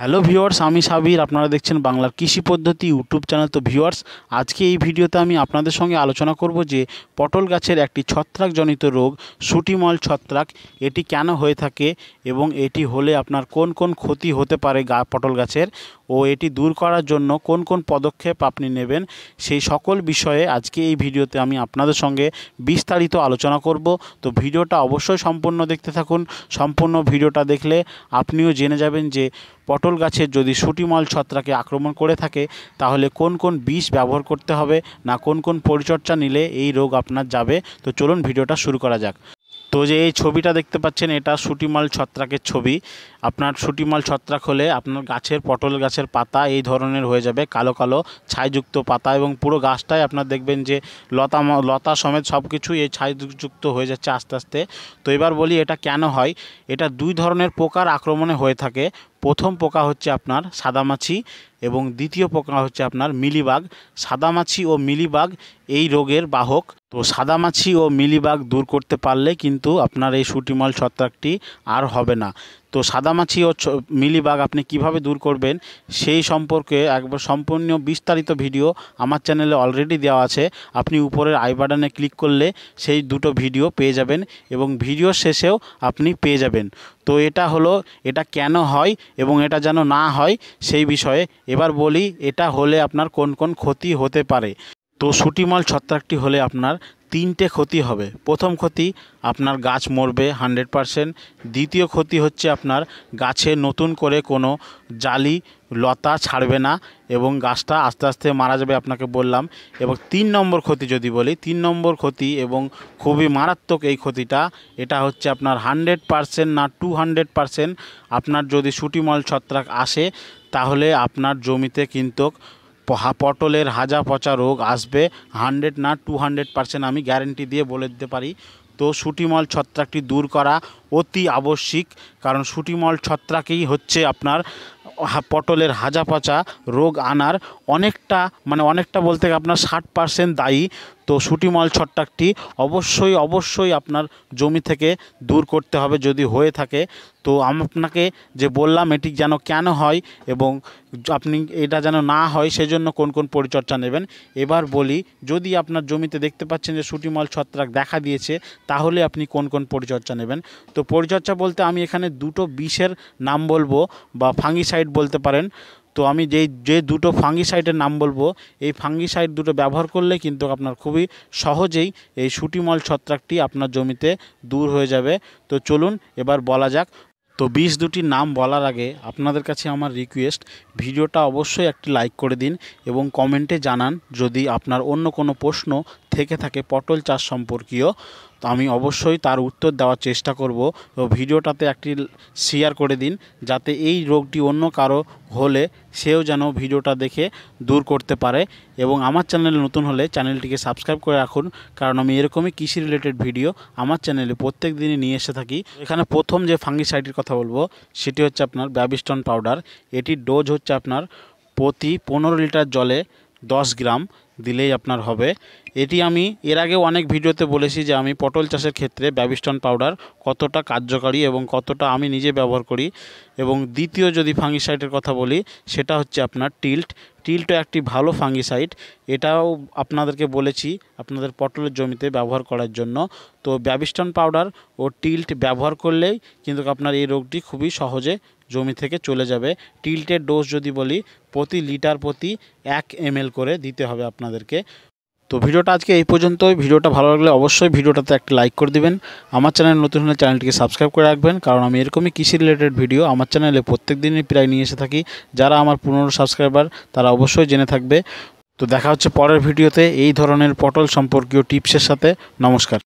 hello viewers আমি সাবির আপনারা দেখছেন বাংলার কৃষি পদ্ধতি ইউটিউব চ্যানেল তো ভিওর্স আজকে এই ভিডিওতে আমি আপনাদের সঙ্গে আলোচনা করব যে পটল গাছের একটি ছত্রাকজনিত রোগ সুটিমল ছত্রাক এটি কেন হয়ে থাকে এবং এটি হলে আপনার কোন কোন ক্ষতি হতে পারে গা পটল গাছের ও এটি দূর করার জন্য কোন কোন পদক্ষেপ আপনি নেবেন সেই সকল বিষয়ে আজকে এই ভিডিওতে আমি আপনাদের সঙ্গে বিস্তারিত আলোচনা করব তো ভিডিওটা অবশ্যই সম্পূর্ণ দেখতে থাকুন সম্পূর্ণ ভিডিওটা দেখলে আপনিও জেনে যাবেন যে পটল গাছের যদি সুটিমল ছত্রাকে আক্রমণ করে থাকে তাহলে কোন কোন বিষ ব্যবহার করতে হবে না কোন কোন পরিচর্যা নিলে এই রোগ আপনার যাবে তো চলুন ভিডিওটা শুরু করা যাক তো যে এই ছবিটা দেখতে পাচ্ছেন এটা সুটিমাল ছত্রাকের ছবি আপনার সুটিমাল ছত্রাক হলে আপনার গাছের পটল গাছের পাতা এই ধরনের হয়ে যাবে কালো কালো ছাইযুক্ত পাতা এবং পুরো গাছটাই আপনার দেখবেন যে লতা লতা সমেত সব কিছু এই ছাইযুক্ত হয়ে যাচ্ছে আস্তে আস্তে তো এবার বলি এটা কেন হয় এটা দুই ধরনের পোকার আক্রমণে হয়ে থাকে প্রথম পোকা হচ্ছে আপনার সাদামাছি এবং দ্বিতীয় পোকা হচ্ছে আপনার মিলিবাগ সাদামাছি ও মিলিবাগ এই রোগের বাহক তো সাদামাছি ও মিলিবাগ দূর করতে পারলে কিন্তু আপনার এই সুটিমল ছত্রাকটি আর হবে না তো সাদামাছি ও মিলিবাগ আপনি কিভাবে দূর করবেন সেই সম্পর্কে একবার সম্পূর্ণ বিস্তারিত ভিডিও আমার চ্যানেলে অলরেডি দেওয়া আছে আপনি উপরের আই বাটনে ক্লিক করলে সেই দুটো ভিডিও পেয়ে যাবেন এবং ভিডিও শেষেও আপনি পেয়ে যাবেন তো এটা হলো এটা কেন হয় এবং এটা যেন না হয় সেই বিষয়ে এবার বলি এটা হলে আপনার কোন কোন ক্ষতি হতে পারে তো সুটিমল ছত্রাকটি হলে আপনার তিনটে ক্ষতি হবে প্রথম ক্ষতি আপনার গাছ মরবে হান্ড্রেড পারসেন্ট দ্বিতীয় ক্ষতি হচ্ছে আপনার গাছে নতুন করে কোনো জালি লতা ছাড়বে না এবং গাছটা আস্তে আস্তে মারা যাবে আপনাকে বললাম এবং তিন নম্বর ক্ষতি যদি বলি তিন নম্বর ক্ষতি এবং খুবই মারাত্মক এই ক্ষতিটা এটা হচ্ছে আপনার হান্ড্রেড পারসেন্ট না টু হান্ড্রেড পারসেন্ট আপনার যদি সুটিমল ছত্রাক আসে তাহলে আপনার জমিতে কিন্তু পটলের হাজা পচা রোগ আসবে হান্ড্রেড না টু হান্ড্রেড পার্সেন্ট আমি গ্যারেন্টি দিয়ে বলে দিতে পারি তো সুটিমল ছত্রাকটি দূর করা অতি আবশ্যিক কারণ সুটিমল ছত্রাকেই হচ্ছে আপনার পটলের হাজা পচা রোগ আনার অনেকটা মানে অনেকটা বলতে আপনার ষাট পার্সেন্ট দায়ী তো মল ছত্রাকটি অবশ্যই অবশ্যই আপনার জমি থেকে দূর করতে হবে যদি হয়ে থাকে তো আপনাকে যে বললাম এটি যেন কেন হয় এবং আপনি এটা যেন না হয় সেজন্য কোন কোন পরিচর্যা নেবেন এবার বলি যদি আপনার জমিতে দেখতে পাচ্ছেন যে শুটিমল ছত্রাক দেখা দিয়েছে তাহলে আপনি কোন কোন পরিচর্যা নেবেন তো পরিচর্যা বলতে আমি এখানে দুটো বিষের নাম বলবো বা ফাঙ্গিসাইড বলতে পারেন তো আমি যেই যে দুটো ফাঙ্গিসাইডের নাম বলবো এই ফাঙ্গিসাইড দুটো ব্যবহার করলে কিন্তু আপনার খুবই সহজেই এই সুটিমল ছত্রাকটি আপনার জমিতে দূর হয়ে যাবে তো চলুন এবার বলা যাক তো বিষ দুটির নাম বলার আগে আপনাদের কাছে আমার রিকোয়েস্ট ভিডিওটা অবশ্যই একটি লাইক করে দিন এবং কমেন্টে জানান যদি আপনার অন্য কোনো প্রশ্ন থেকে থাকে পটল চাষ সম্পর্কীয় তো আমি অবশ্যই তার উত্তর দেওয়ার চেষ্টা করব তো ভিডিওটাতে একটি শেয়ার করে দিন যাতে এই রোগটি অন্য কারো হলে সেও যেন ভিডিওটা দেখে দূর করতে পারে এবং আমার চ্যানেল নতুন হলে চ্যানেলটিকে সাবস্ক্রাইব করে রাখুন কারণ আমি এরকমই কৃষি রিলেটেড ভিডিও আমার চ্যানেলে প্রত্যেক দিনই নিয়ে এসে থাকি এখানে প্রথম যে ফাঙ্গিসাইডের কথা বলবো সেটি হচ্ছে আপনার ব্যাবিস্টন পাউডার এটির ডোজ হচ্ছে আপনার প্রতি পনেরো লিটার জলে দশ গ্রাম দিলেই আপনার হবে এটি আমি এর আগে অনেক ভিডিওতে বলেছি যে আমি পটল চাষের ক্ষেত্রে ব্যবিস্টন পাউডার কতটা কার্যকারী এবং কতটা আমি নিজে ব্যবহার করি এবং দ্বিতীয় যদি ফাঙ্গিসাইটের কথা বলি সেটা হচ্ছে আপনার টিল্ট টিল্টও একটি ভালো ফাঙ্গিসাইট এটাও আপনাদেরকে বলেছি আপনাদের পটলের জমিতে ব্যবহার করার জন্য তো ব্যবিস্টন পাউডার ও টিল্ট ব্যবহার করলেই কিন্তু আপনার এই রোগটি খুবই সহজে জমি থেকে চলে যাবে টিল্টের ডোজ যদি বলি প্রতি লিটার প্রতি এক এম করে দিতে হবে আপনার আপনাদেরকে তো ভিডিওটা আজকে এই পর্যন্ত ভিডিওটা ভালো লাগলে অবশ্যই ভিডিওটাতে একটা লাইক করে দিবেন আমার চ্যানেল নতুন হলে চ্যানেলটিকে সাবস্ক্রাইব করে রাখবেন কারণ আমি এরকমই কৃষি রিলেটেড ভিডিও আমার চ্যানেলে প্রত্যেক দিনই প্রায় নিয়ে এসে থাকি যারা আমার পুরনো সাবস্ক্রাইবার তারা অবশ্যই জেনে থাকবে তো দেখা হচ্ছে পরের ভিডিওতে এই ধরনের পটল সম্পর্কীয় টিপসের সাথে নমস্কার